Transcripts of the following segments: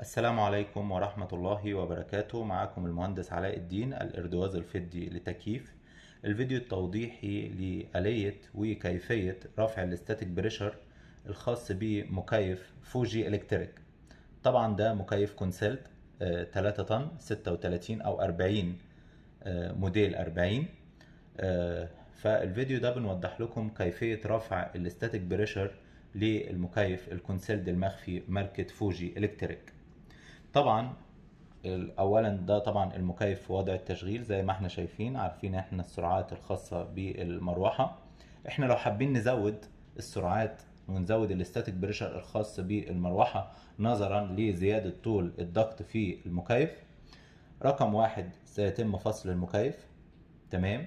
السلام عليكم ورحمة الله وبركاته معكم المهندس علاء الدين الإردواز الفدي لتكييف الفيديو التوضيحي لآلية وكيفية رفع الاستاتيك بريشر الخاص بمكيف فوجي إلكتريك طبعا ده مكيف كونسلت 3 آه، طن 36 أو 40 آه، موديل 40 آه، فالفيديو ده بنوضح لكم كيفية رفع الاستاتيك بريشر للمكيف الكونسلد المخفي ماركة فوجي إلكتريك طبعا اولا ده طبعا المكيف في وضع التشغيل زي ما احنا شايفين عارفين احنا السرعات الخاصه بالمروحه احنا لو حابين نزود السرعات ونزود الاستاتيك بريشر الخاص بالمروحه نظرا لزياده طول الضغط في المكيف رقم واحد سيتم فصل المكيف تمام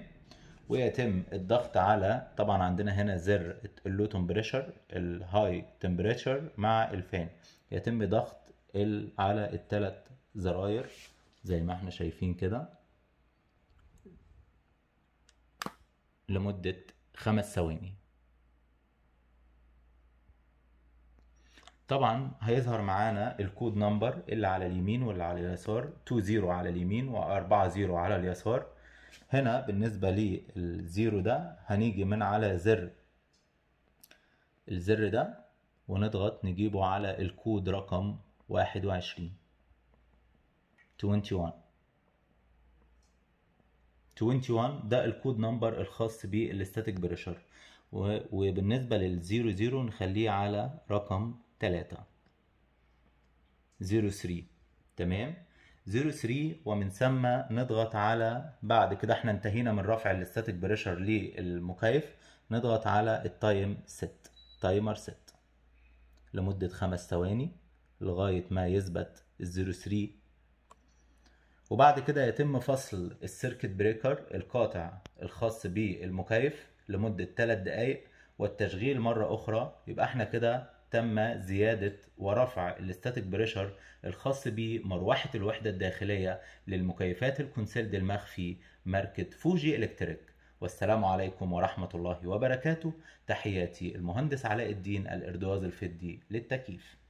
ويتم الضغط على طبعا عندنا هنا زر اللو تمبريشر الهاي تمبريشر مع الفان يتم ضغط على الثلاث زراير زي ما احنا شايفين كده لمدة خمس ثواني طبعا هيظهر معانا الكود نمبر اللي على اليمين واللي على اليسار 20 على اليمين و40 على اليسار هنا بالنسبة للزيرو ده هنيجي من على زر الزر ده ونضغط نجيبه على الكود رقم واحد وعشرين twenty one ده الكود نمبر الخاص بالستاتيك بريشر وبالنسبة للزيرو زيرو نخليه على رقم تلاتة زيرو ثري تمام زيرو ثري ومن ثم نضغط على بعد كده احنا انتهينا من رفع الستاتيك بريشر للمكيف نضغط على التايم ست تايمر ست لمدة خمس ثواني لغاية ما يثبت الزيرو ثري وبعد كده يتم فصل السيركت بريكر القاطع الخاص بالمكيف لمدة 3 دقايق والتشغيل مرة أخرى يبقى احنا كده تم زيادة ورفع الاستاتيك بريشر الخاص بمروحة الوحدة الداخلية للمكيفات الكونسيلد المخفي ماركة فوجي إلكتريك والسلام عليكم ورحمة الله وبركاته تحياتي المهندس علاء الدين الإردواز الفدي للتكييف